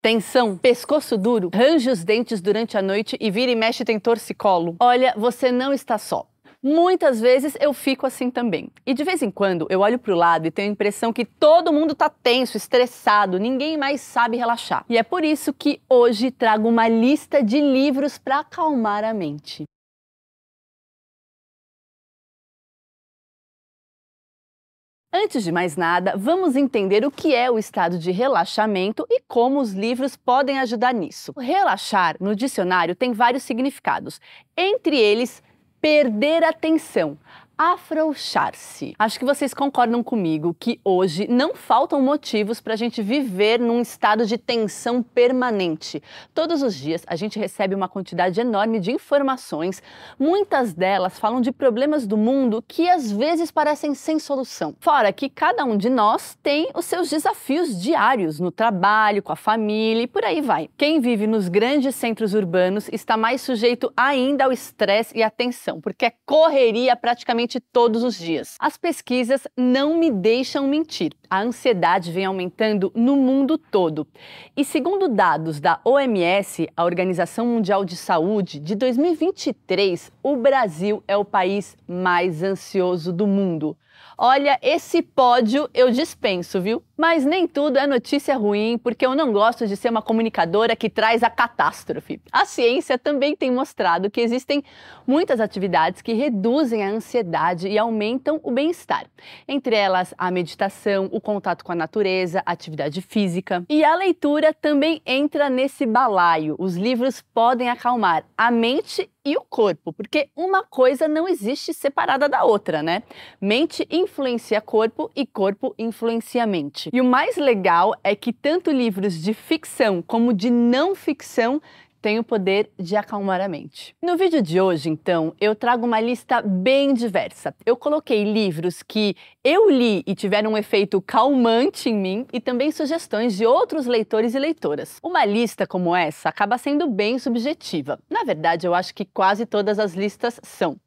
Tensão, pescoço duro, range os dentes durante a noite e vira e mexe tem torcicolo. Olha, você não está só. Muitas vezes eu fico assim também. E de vez em quando eu olho para o lado e tenho a impressão que todo mundo tá tenso, estressado, ninguém mais sabe relaxar. E é por isso que hoje trago uma lista de livros para acalmar a mente. Antes de mais nada, vamos entender o que é o estado de relaxamento e como os livros podem ajudar nisso. Relaxar no dicionário tem vários significados, entre eles perder atenção, afrouxar-se. Acho que vocês concordam comigo que hoje não faltam motivos para a gente viver num estado de tensão permanente. Todos os dias a gente recebe uma quantidade enorme de informações, muitas delas falam de problemas do mundo que às vezes parecem sem solução. Fora que cada um de nós tem os seus desafios diários no trabalho, com a família e por aí vai. Quem vive nos grandes centros urbanos está mais sujeito ainda ao estresse e à tensão, porque é correria praticamente praticamente todos os dias. As pesquisas não me deixam mentir. A ansiedade vem aumentando no mundo todo. E segundo dados da OMS, a Organização Mundial de Saúde, de 2023, o Brasil é o país mais ansioso do mundo. Olha, esse pódio eu dispenso, viu? Mas nem tudo é notícia ruim, porque eu não gosto de ser uma comunicadora que traz a catástrofe. A ciência também tem mostrado que existem muitas atividades que reduzem a ansiedade e aumentam o bem-estar. Entre elas, a meditação, o contato com a natureza, a atividade física. E a leitura também entra nesse balaio. Os livros podem acalmar a mente e o corpo, porque uma coisa não existe separada da outra, né? Mente influencia corpo e corpo influencia mente. E o mais legal é que tanto livros de ficção como de não ficção tem o poder de acalmar a mente. No vídeo de hoje, então, eu trago uma lista bem diversa. Eu coloquei livros que eu li e tiveram um efeito calmante em mim e também sugestões de outros leitores e leitoras. Uma lista como essa acaba sendo bem subjetiva. Na verdade, eu acho que quase todas as listas são.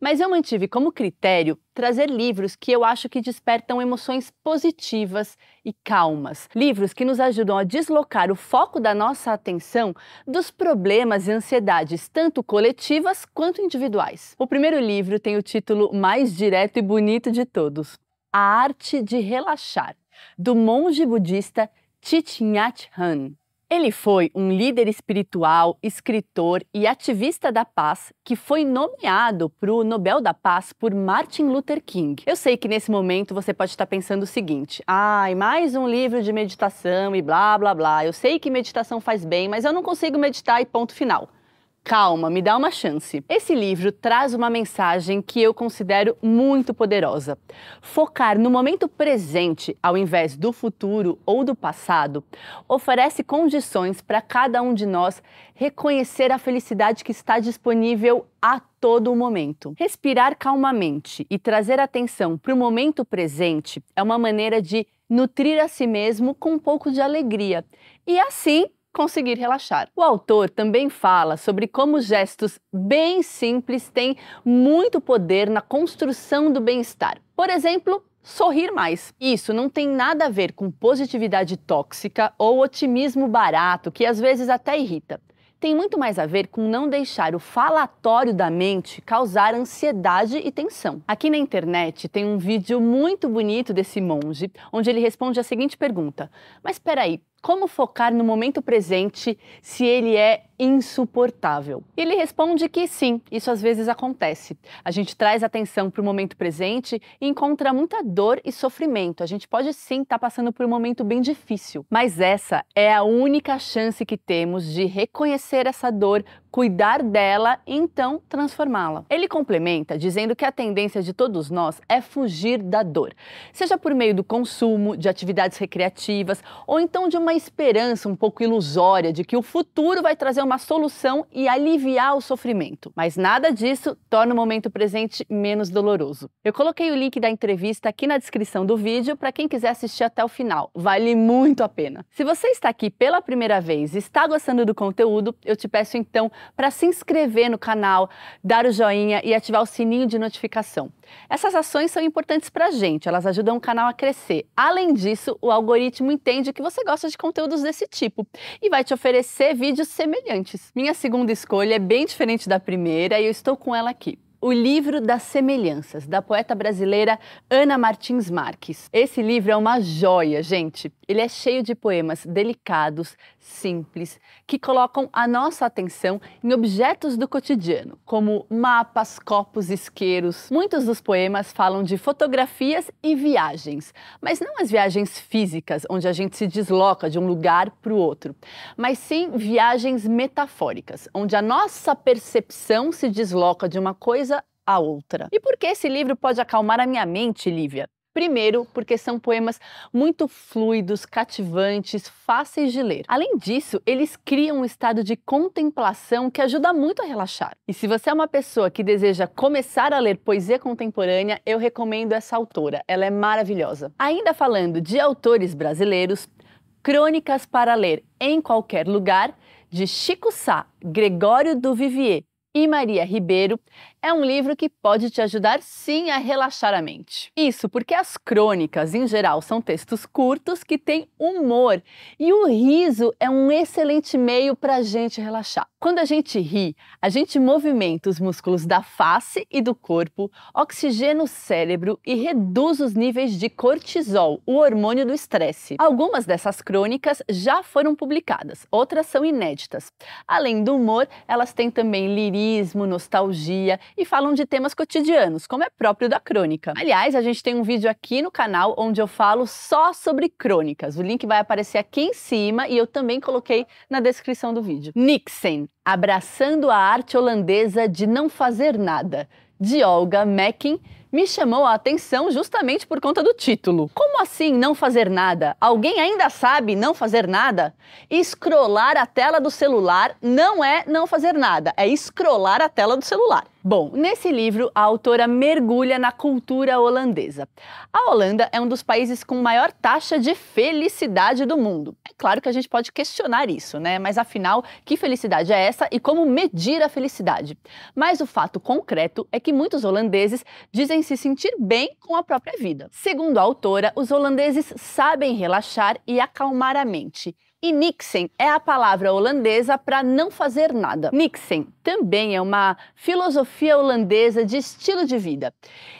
Mas eu mantive como critério trazer livros que eu acho que despertam emoções positivas e calmas. Livros que nos ajudam a deslocar o foco da nossa atenção dos problemas e ansiedades, tanto coletivas quanto individuais. O primeiro livro tem o título mais direto e bonito de todos: A Arte de Relaxar, do monge budista Thich Nhat Hanh. Ele foi um líder espiritual, escritor e ativista da paz que foi nomeado para o Nobel da Paz por Martin Luther King. Eu sei que nesse momento você pode estar pensando o seguinte: ai, ah, mais um livro de meditação e blá blá blá. Eu sei que meditação faz bem, mas eu não consigo meditar e ponto final. Calma, me dá uma chance. Esse livro traz uma mensagem que eu considero muito poderosa. Focar no momento presente ao invés do futuro ou do passado oferece condições para cada um de nós reconhecer a felicidade que está disponível a todo momento. Respirar calmamente e trazer atenção para o momento presente é uma maneira de nutrir a si mesmo com um pouco de alegria e assim conseguir relaxar. O autor também fala sobre como gestos bem simples têm muito poder na construção do bem-estar. Por exemplo, sorrir mais. Isso não tem nada a ver com positividade tóxica ou otimismo barato, que às vezes até irrita. Tem muito mais a ver com não deixar o falatório da mente causar ansiedade e tensão. Aqui na internet tem um vídeo muito bonito desse monge, onde ele responde a seguinte pergunta: Mas peraí, como focar no momento presente se ele é insuportável? Ele responde que sim, isso às vezes acontece. A gente traz atenção para o momento presente e encontra muita dor e sofrimento. A gente pode sim estar tá passando por um momento bem difícil, mas essa é a única chance que temos de reconhecer essa dor, cuidar dela e então transformá-la. Ele complementa dizendo que a tendência de todos nós é fugir da dor, seja por meio do consumo, de atividades recreativas ou então de uma esperança um pouco ilusória de que o futuro vai trazer uma solução e aliviar o sofrimento. Mas nada disso torna o momento presente menos doloroso. Eu coloquei o link da entrevista aqui na descrição do vídeo para quem quiser assistir até o final. Vale muito a pena. Se você está aqui pela primeira vez e está gostando do conteúdo, eu te peço então para se inscrever no canal, dar o joinha e ativar o sininho de notificação. Essas ações são importantes para a gente, elas ajudam o canal a crescer. Além disso, o algoritmo entende que você gosta de conteúdos desse tipo e vai te oferecer vídeos semelhantes. Minha segunda escolha é bem diferente da primeira e eu estou com ela aqui. O Livro das Semelhanças, da poeta brasileira Ana Martins Marques. Esse livro é uma joia, gente. Ele é cheio de poemas delicados, simples, que colocam a nossa atenção em objetos do cotidiano, como mapas, copos, isqueiros. Muitos dos poemas falam de fotografias e viagens, mas não as viagens físicas, onde a gente se desloca de um lugar para o outro, mas sim viagens metafóricas, onde a nossa percepção se desloca de uma coisa a outra. E por que esse livro pode acalmar a minha mente, Lívia? Primeiro, porque são poemas muito fluidos, cativantes, fáceis de ler. Além disso, eles criam um estado de contemplação que ajuda muito a relaxar. E se você é uma pessoa que deseja começar a ler poesia contemporânea, eu recomendo essa autora. Ela é maravilhosa. Ainda falando de autores brasileiros, Crônicas para Ler em Qualquer Lugar, de Chico Sá, Gregório do Vivier e Maria Ribeiro é um livro que pode te ajudar sim a relaxar a mente. Isso porque as crônicas, em geral, são textos curtos que têm humor e o riso é um excelente meio para a gente relaxar. Quando a gente ri, a gente movimenta os músculos da face e do corpo, oxigena o cérebro e reduz os níveis de cortisol, o hormônio do estresse. Algumas dessas crônicas já foram publicadas, outras são inéditas. Além do humor, elas têm também lirismo, nostalgia e falam de temas cotidianos, como é próprio da crônica. Aliás, a gente tem um vídeo aqui no canal onde eu falo só sobre crônicas. O link vai aparecer aqui em cima e eu também coloquei na descrição do vídeo. Nixen, abraçando a arte holandesa de não fazer nada, de Olga Mackin, me chamou a atenção justamente por conta do título. Como assim não fazer nada? Alguém ainda sabe não fazer nada? Escrolar a tela do celular não é não fazer nada, é escrolar a tela do celular. Bom, nesse livro, a autora mergulha na cultura holandesa. A Holanda é um dos países com maior taxa de felicidade do mundo. É claro que a gente pode questionar isso, né? Mas afinal, que felicidade é essa e como medir a felicidade? Mas o fato concreto é que muitos holandeses dizem se sentir bem com a própria vida. Segundo a autora, os holandeses sabem relaxar e acalmar a mente. E Nixen é a palavra holandesa para não fazer nada. Nixen também é uma filosofia holandesa de estilo de vida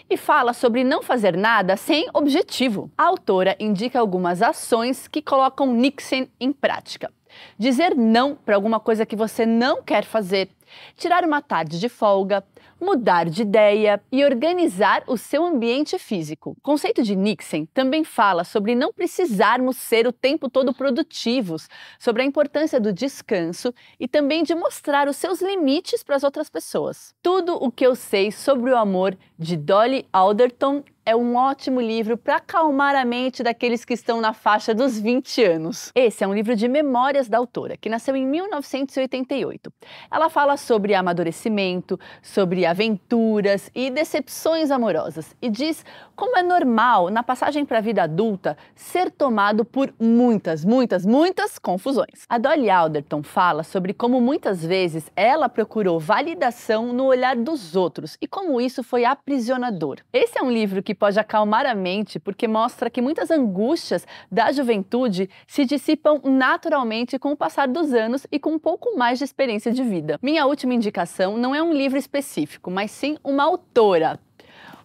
e fala sobre não fazer nada sem objetivo. A autora indica algumas ações que colocam Nixen em prática dizer não para alguma coisa que você não quer fazer, tirar uma tarde de folga, mudar de ideia e organizar o seu ambiente físico. O conceito de Nixon também fala sobre não precisarmos ser o tempo todo produtivos, sobre a importância do descanso e também de mostrar os seus limites para as outras pessoas. Tudo o que eu sei sobre o amor de Dolly Alderton é um ótimo livro para acalmar a mente daqueles que estão na faixa dos 20 anos. Esse é um livro de memórias da autora, que nasceu em 1988. Ela fala sobre amadurecimento, sobre aventuras e decepções amorosas e diz como é normal na passagem para a vida adulta ser tomado por muitas, muitas, muitas confusões. A Dolly Alderton fala sobre como muitas vezes ela procurou validação no olhar dos outros e como isso foi aprisionador. Esse é um livro que pode acalmar a mente porque mostra que muitas angústias da juventude se dissipam naturalmente com o passar dos anos e com um pouco mais de experiência de vida. Minha última indicação não é um livro específico, mas sim uma autora.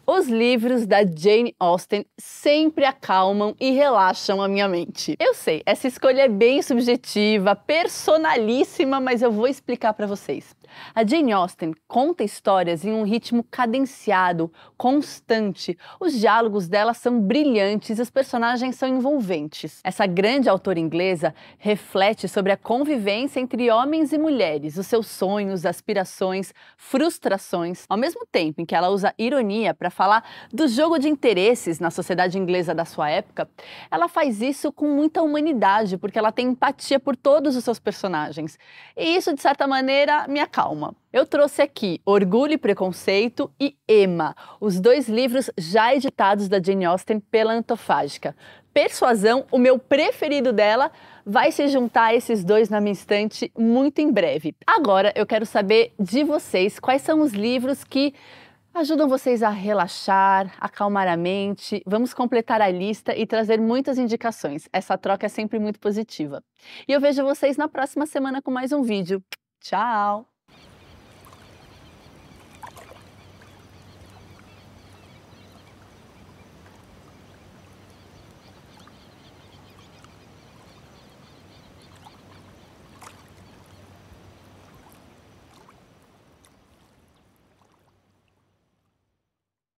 Os livros da Jane Austen sempre acalmam e relaxam a minha mente. Eu sei, essa escolha é bem subjetiva, personalíssima, mas eu vou explicar para vocês. A Jane Austen conta histórias em um ritmo cadenciado, constante. Os diálogos dela são brilhantes e os personagens são envolventes. Essa grande autora inglesa reflete sobre a convivência entre homens e mulheres, os seus sonhos, aspirações, frustrações, ao mesmo tempo em que ela usa ironia para falar do jogo de interesses na sociedade inglesa da sua época. Ela faz isso com muita humanidade, porque ela tem empatia por todos os seus personagens. E isso, de certa maneira, me acalma. Eu trouxe aqui Orgulho e Preconceito e Emma, os dois livros já editados da Jane Austen pela Antofágica. Persuasão, o meu preferido dela, vai se juntar a esses dois na minha estante muito em breve. Agora eu quero saber de vocês quais são os livros que ajudam vocês a relaxar, acalmar a mente. Vamos completar a lista e trazer muitas indicações. Essa troca é sempre muito positiva. E eu vejo vocês na próxima semana com mais um vídeo. Tchau!